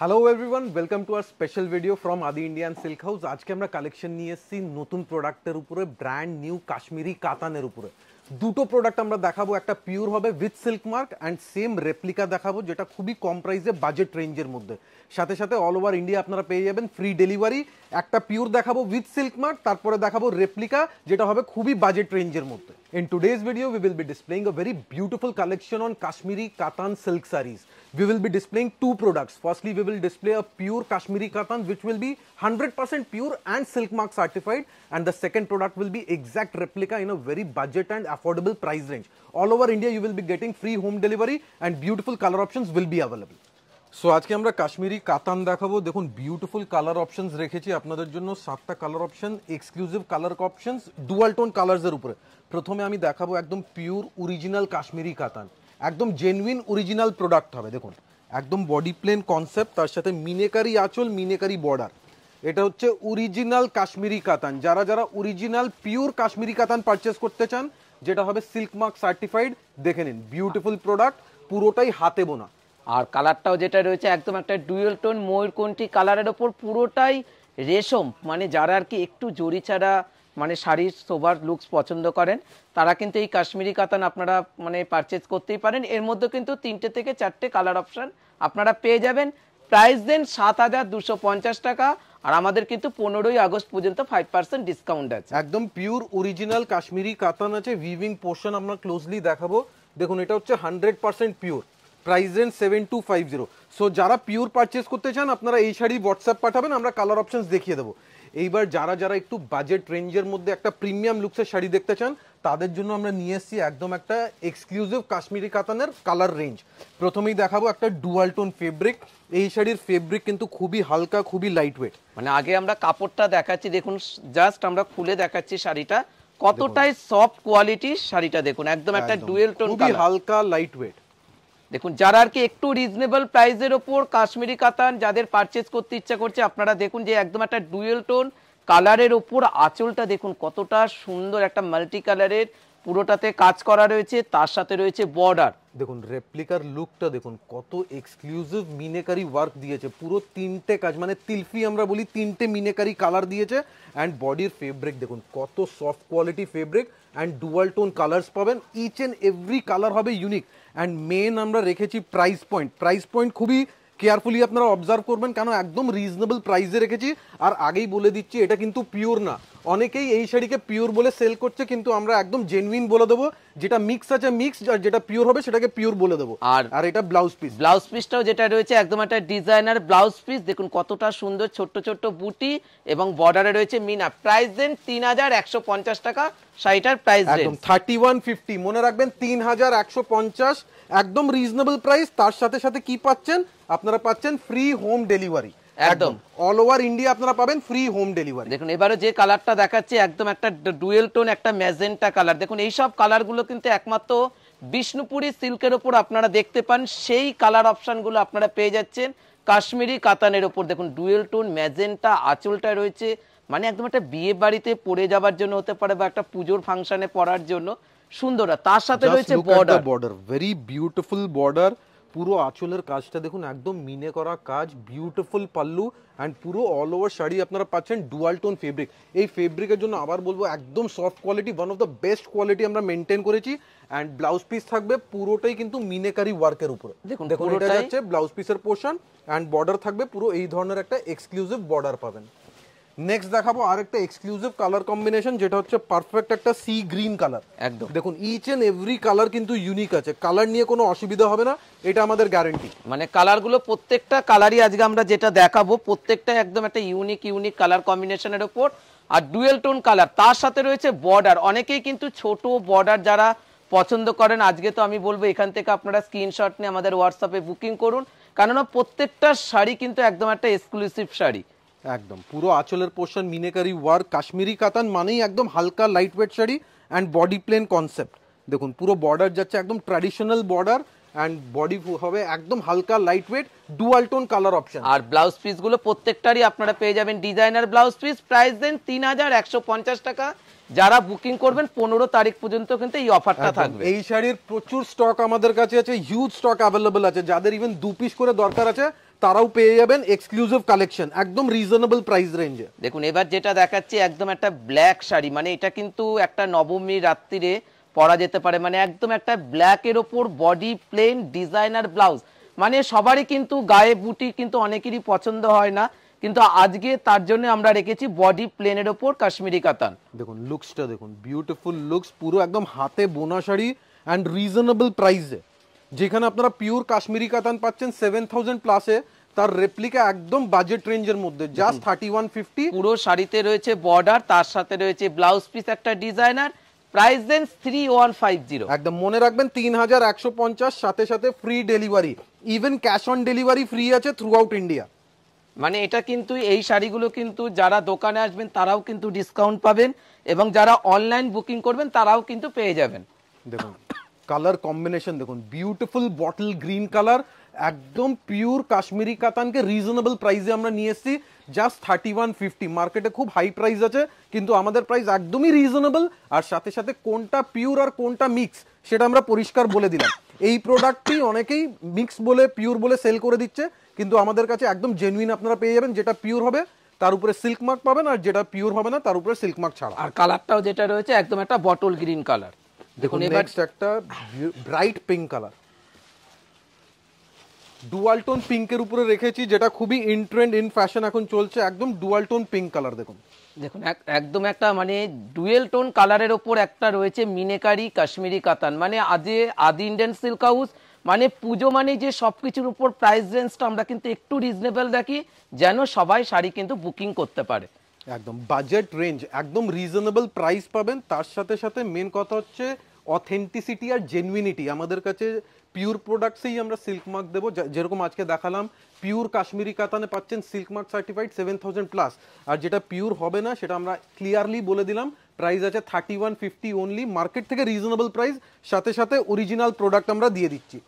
Hello everyone welcome to our special video from Adi Indian silk house আজকে আমরা collection নিয়ে এসেছি নতুন প্রোডাক্টের উপরে ব্র্যান্ড নিউ কাশ্মীরি কাতানের উপরে দুটো প্রোডাক্ট আমরা দেখাবো একটা পিওর হবে with silk mark and same replica দেখাবো যেটা খুবই কম প্রাইসে বাজেট রেঞ্জের মধ্যে সাথে সাথে অল ওভার ইন্ডিয়া আপনারা পেয়ে যাবেন ফ্রি ডেলিভারি একটা পিওর দেখাবো উইথ সিল্ক মার্ক তারপরে দেখাবো রেপ্লিকা যেটা হবে খুবই বাজেট রেঞ্জের মধ্যে In today's video, we will be displaying a very beautiful collection on Kashmiri Katan silk sarees. We will be displaying two products. Firstly, we will display a pure Kashmiri Katan which will be 100% pure and silk mark certified and the second product will be exact replica in a very budget and affordable price range. All over India, you will be getting free home delivery and beautiful color options will be available. So আজকে আমরা কাশ্মীরি কাতান দেখাবো দেখুন beautiful colour options রেখেছি আপনাদের জন্য সাতটা colour option exclusive colour options dual tone কালার্সের উপরে প্রথমে আমি দেখাবো একদম পিওর অরিজিনাল কাশ্মীরি কাতান একদম জেনুইন ওরিজিনাল প্রোডাক্ট হবে দেখুন একদম বডি প্লেন কনসেপ্ট তার সাথে মিনেকারি আঁচল মিনেকারি বর্ডার এটা হচ্ছে অরিজিনাল কাশ্মীরি কাতান যারা যারা অরিজিনাল পিওর কাশ্মীরি কাতান পারচেস করতে চান যেটা হবে সিল্ক মার্ক সার্টিফাইড দেখে নিন বিউটিফুল প্রোডাক্ট পুরোটাই হাতে বোনা আর কালারটাও যেটা রয়েছে একদম একটা ডুয়েল টোন ময়ূরকণ্ঠী কালারের ওপর পুরোটাই রেশম মানে যারা আর কি একটু জড়ি ছাড়া মানে শাড়ির সোভার লুকস পছন্দ করেন তারা কিন্তু এই কাশ্মীরি কাতান আপনারা মানে পারচেজ করতেই পারেন এর মধ্যে কিন্তু তিনটে থেকে চারটে কালার অপশান আপনারা পেয়ে যাবেন প্রাইস দেন সাত হাজার দুশো পঞ্চাশ টাকা আর আমাদের কিন্তু পনেরোই আগস্ট পর্যন্ত ফাইভ পার্সেন্ট ডিসকাউন্ট আছে একদম পিওর অরিজিনাল কাশ্মীরি কাতান আছে উইভিং পোর্শন আমরা ক্লোজলি দেখাবো দেখুন এটা হচ্ছে hundred percent pure price range seven two five zero so যারা পিওর পারচেস করতে চান আপনারা এই শাড়ি হোয়াটসঅ্যাপ পাঠাবেন আমরা কালার অপশানস দেখিয়ে দেবো এইবার যারা যারা একটু বাজেট রেঞ্জের মধ্যে একটা প্রিমিয়াম লুকসের শাড়ি দেখতে চান তাদের জন্য আমরা নিয়ে এসেছি একদম একটা এক্সক্লুসিভ কাশ্মীরি কাতানের কালার রেঞ্জ প্রথমেই দেখাবো একটা ডুয়াল টোন ফেব্রিক এই শাড়ির ফেব্রিক কিন্তু খুবই হালকা খুবই লাইট ওয়েট মানে আগে আমরা কাপড়টা দেখাচ্ছি দেখুন জাস্ট আমরা খুলে দেখাচ্ছি শাড়িটা কতটাই সফট কোয়ালিটি শাড়িটা দেখুন একদম একটা ডুয়েল টোন খুবই হালকা লাইট ওয়েট দেখুন যারা আর কি একটু রিজনেবল প্রাইসের ওপর কাশ্মীরি কাতান যাদের পারচেস করতে ইচ্ছা করছে আপনারা দেখুন যে একদম একটা ডুয়েল টোন কালারের ওপর আঁচলটা দেখুন কতটা সুন্দর একটা মাল্টি কালারের পুরোটাতে কাজ করা রয়েছে তার সাথে রয়েছে বর্ডার দেখুন রেপ্লিকার লুকটা দেখুন কত এক্সক্লুসিভ মিনেকারি ওয়ার্ক দিয়েছে পুরো তিনটে কাজ মানে তিলফি আমরা বলি তিনটে মিনেকারি কালার দিয়েছে অ্যান্ড বডির ফেব্রিক দেখুন কত soft quality fabric and dual tone colours পাবেন ইচ অ্যান্ড এভরি কালার হবে ইউনিক অ্যান্ড মেন আমরা রেখেছি প্রাইস পয়েন্ট প্রাইস পয়েন্ট খুবই কেয়ারফুলি আপনারা অবজার্ভ করবেন কেন একদম রিজনেবল প্রাইসে রেখেছি আর আগেই বলে দিচ্ছি এটা কিন্তু পিওর না অনেকেই এই শাড়িকে পিওর বলে সেল করছে কিন্তু আমরা একদম জেনুইন বলে দেবো যেটা মিক্স আছে মিক্স আর যেটা পিওর হবে সেটাকে পিওর বলে দেবো আর আর এটা ব্লাউজ পিস ব্লাউজ পিসটাও যেটা রয়েছে একদম একটা ডিজাইনার ব্লাউজ পিস দেখুন কতটা সুন্দর ছোট্ট ছোট্ট বুটি এবং বর্ডারে রয়েছে মিনা প্রাইস দেন তিন হাজার একশো পঞ্চাশ টাকা শাড়িটার প্রাইস একদম থার্টি ওয়ান ফিফটি মনে রাখবেন তিন হাজার একশো পঞ্চাশ একদম রিজনেবল প্রাইস তার সাথে সাথে কি পাচ্ছেন আপনারা পাচ্ছেন ফ্রি হোম ডেলিভারি একদম অল ওভার ইন্ডিয়া আপনারা পাবেন ফ্রি হোম ডেলিভারি দেখুন এবারে যে কালারটা দেখাচ্ছে একদম একটা ডুয়েল টোন একটা ম্যাজেন্টা কালার দেখুন এই সব কালারগুলো কিন্তু একমাত্র বিষ্ণুপুরি সিল্কের উপর আপনারা দেখতে পান সেই কালার অপশানগুলো আপনারা পেয়ে যাচ্ছেন কাশ্মীরি কাতানের ওপর দেখুন ডুয়েল টোন ম্যাজেন্টা আঁচলটা রয়েছে মানে একদম একটা বিয়ে বাড়িতে পরে যাবার জন্য হতে পারে বা একটা পুজোর ফাংশনে পড়ার জন্য সুন্দর তার সাথে রয়েছে border border very beautiful border পুরো আঁচলের কাজটা দেখুন একদম মিনে করা কাজ বিউটিফুল পাল্লু অ্যান্ড পুরো অল ওভার শাড়ি আপনারা পাচ্ছেন ডুয়াল টোন ফেব্রিক এই ফেব্রিকের জন্য আবার বলবো একদম soft quality one of the best quality আমরা মেনটেন করেছি অ্যান্ড ব্লাউজ পিস থাকবে পুরোটাই কিন্তু মিনেকারি ওয়ার্কের উপরে দেখুন দেখুন এটা হচ্ছে ব্লাউজ পিসের পোর্শন অ্যান্ড বর্ডার থাকবে পুরো এই ধরনের একটা এক্সক্লুসিভ বর্ডার পাবেন নেক্সট দেখাবো আরেকটা এক্সক্লুসিভ কালার কম্বিনেশন যেটা হচ্ছে পারফেক্ট একটা সি গ্রিন কালার একদম দেখুন ইচ এন্ড এভরি কালার কিন্তু ইউনিক আছে কালার নিয়ে কোনো অসুবিধা হবে না এটা আমাদের গ্যারেন্টি মানে কালারগুলো প্রত্যেকটা কালারই আজকে আমরা যেটা দেখাবো প্রত্যেকটা একদম একটা ইউনিক ইউনিক কালার কম্বিনেশনের ওপর আর ডুয়েল টোন কালার তার সাথে রয়েছে বর্ডার অনেকেই কিন্তু ছোট বর্ডার যারা পছন্দ করেন আজকে তো আমি বলবো এখান থেকে আপনারা স্ক্রিনশট নিয়ে আমাদের হোয়াটসঅ্যাপে বুকিং করুন কেননা প্রত্যেকটা শাড়ি কিন্তু একদম একটা এক্সক্লুসিভ শাড়ি একদম পুরো আঁচলের পোর্শন মিনেকারি ওয়ার্ক কাশ্মীরি কাতান মানেই একদম হালকা light weight sari and body plain concept দেখুন পুরো বর্ডার যাচ্ছে একদম ট্র্যাডিশনাল বর্ডার অ্যান্ড বডি হবে একদম হালকা light weight dual tone colour option আর ব্লাউজ পিসগুলো প্রত্যেকটারই আপনারা পেয়ে যাবেন designer blouse piece price then তিন হাজার একশো পঞ্চাশ টাকা যারা বুকিং করবেন পনেরো তারিখ পর্যন্ত কিন্তু এই অফারটা থাকবে এই শাড়ির প্রচুর স্টক আমাদের কাছে আছে হিউজ স্টক অ্যাভেলেবল আছে যাদের ইভেন দু পিস করে দরকার আছে তারাও পেয়ে যাবেন এক্সক্লুসিভ কালেকশন একদম রিজনেবল প্রাইস রেঞ্জে দেখুন এবার যেটা দেখাচ্ছি একদম একটা ব্ল্যাক শাড়ি মানে এটা কিন্তু একটা নবমী রাত্রিরে পরা যেতে পারে মানে একদম একটা ব্ল্যাকের ওপর বডি প্লেন ডিজাইনার ব্লাউজ মানে সবারই কিন্তু গায়ে বুটি কিন্তু অনেকেরই পছন্দ হয় না কিন্তু আজকে তার জন্য আমরা রেখেছি বডি প্লেনের ওপর কাশ্মীরি কাতান দেখুন লুকসটা দেখুন বিউটিফুল লুকস পুরো একদম হাতে বোনা শাড়ি অ্যান্ড রিজনেবল প্রাইসে যেখানে আপনারা পিওর কাশ্মীরি কাতান পাচ্ছেন সেভেন থাউজেন্ড প্লাসে তার রেপ্লিকা একদম বাজেট রেঞ্জের মধ্যে জাস্ট থার্টি ওয়ান ফিফটি পুরো শাড়িতে রয়েছে বর্ডার তার সাথে রয়েছে ব্লাউজ পিস একটা designer price then three one five zero একদম মনে রাখবেন তিন হাজার একশো পঞ্চাশ সাথে সাথে free delivery even cash on delivery free আছে থ্রু আউট ইন্ডিয়া মানে এটা কিন্তু এই শাড়িগুলো কিন্তু যারা দোকানে আসবেন তারাও কিন্তু ডিসকাউন্ট পাবেন এবং যারা অনলাইন বুকিং করবেন তারাও কিন্তু পেয়ে যাবেন দেখুন কালার কম্বিনেশন দেখুন বিউটিফুল বটল গ্রিন কালার একদম পিওর কাশ্মীরি কাতানকে রিজনেবল প্রাইসে আমরা নিয়ে এসেছি জাস্ট থার্টি ওয়ান ফিফটি মার্কেটে খুব হাই প্রাইস আছে কিন্তু আমাদের প্রাইস একদমই রিজনেবল আর সাথে সাথে কোনটা পিওর আর কোনটা মিক্স সেটা আমরা পরিষ্কার বলে দিলাম এই প্রোডাক্টটি অনেকেই মিক্স বলে পিওর বলে সেল করে দিচ্ছে কিন্তু আমাদের কাছে একদম জেনুইন আপনারা পেয়ে যাবেন যেটা পিওর হবে তার উপরে সিল্ক মার্ক পাবেন আর যেটা পিওর হবে না তার উপরে সিল্ক মার্ক ছাড়া আর কালারটাও যেটা রয়েছে একদম একটা বটল গ্রিন কালার দেখুন নেক্সট একটা bright pink colour dual tone পিঙ্কের উপরে রেখেছি যেটা খুবই ইন ট্রেন্ড ইন ফ্যাশন এখন চলছে একদম ডুয়াল টোন পিঙ্ক কালার দেখুন দেখুন একদম একটা মানে ডুয়েল টোন কালারের ওপর একটা রয়েছে মিনেকারি কাশ্মীরি কাতান মানে আদি আদি ইন্ডিয়ান সিল্ক হাউস মানে পুজো মানে যে সব কিছুর উপর প্রাইস রেঞ্জটা আমরা কিন্তু একটু রিজনেবল রাখি যেন সবাই শাড়ি কিন্তু বুকিং করতে পারে একদম বাজেট রেঞ্জ একদম রিজনেবল প্রাইস পাবেন তার সাথে সাথে মেন কথা হচ্ছে অথেন্টিসিটি আর জেনুইনিটি আমাদের কাছে পিওর প্রোডাক্টসেই আমরা সিল্কমার্ক দেবো যেরকম আজকে দেখালাম পিওর কাশ্মীরি কাতানে পাচ্ছেন silk mark certified seven thousand plus আর যেটা পিওর হবে না সেটা আমরা ক্লিয়ারলি বলে দিলাম প্রাইস আছে thirty one fifty only market থেকে রিজনেবল প্রাইস সাথে সাথে অরিজিনাল প্রোডাক্ট আমরা দিয়ে দিচ্ছি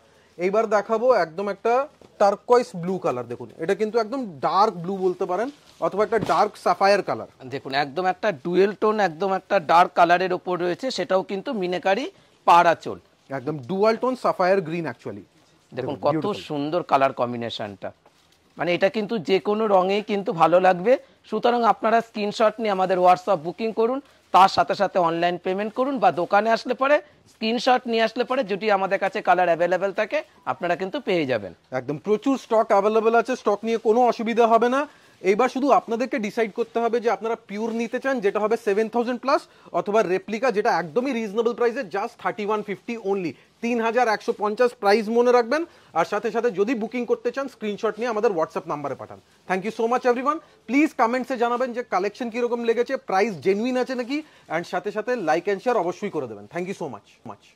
এইবার দেখাবো একদম একটা টার্কয়েস ব্লু কালার দেখুন এটা কিন্তু একদম ডার্ক ব্লু বলতে পারেন অথবা একটা ডার্ক সাফায়ার কালার দেখুন একদম একটা ডুয়েল টোন একদম একটা ডার্ক কালারের উপর রয়েছে সেটাও কিন্তু মিনেকারি পাড়াচোল একদম dual tone sapphire green actually দেখুন কত সুন্দর কালার কম্বিনেশনটা মানে এটা কিন্তু যে কোনো রঙেই কিন্তু ভালো লাগবে সুতরাং আপনারা স্ক্রিনশট নিয়ে আমাদের হোয়াটসঅ্যাপ বুকিং করুন তার সাথে সাথে অনলাইন পেমেন্ট করুন বা দোকানে আসলে পরে স্ক্রিনশট নিয়ে আসলে পরে যদি আমাদের কাছে কালার অ্যাভেলেবেল থাকে আপনারা কিন্তু পেয়ে যাবেন একদম প্রচুর স্টক অ্যাভেলেবেল আছে স্টক নিয়ে কোনো অসুবিধা হবে না এইবার শুধু আপনাদেরকে ডিসাইড করতে হবে যে আপনারা পিওর নিতে চান যেটা হবে সেভেন থাউজেন্ড প্লাস অথবা রেপ্লিকা যেটা একদমই রিজনেবল প্রাইসে just thirty one fifty only তিন হাজার একশো পঞ্চাশ প্রাইস মনে রাখবেন আর সাথে সাথে যদি বুকিং করতে চান স্ক্রিনশট নিয়ে আমাদের হোয়াটসঅ্যাপ নাম্বারে পাঠান thank you so much everyone please কমেন্টসে জানাবেন যে কালেকশন কীরকম লেগেছে প্রাইস জেনুইন আছে নাকি অ্যান্ড সাথে সাথে লাইক অ্যান্ড শেয়ার অবশ্যই করে দেবেন thank you so much much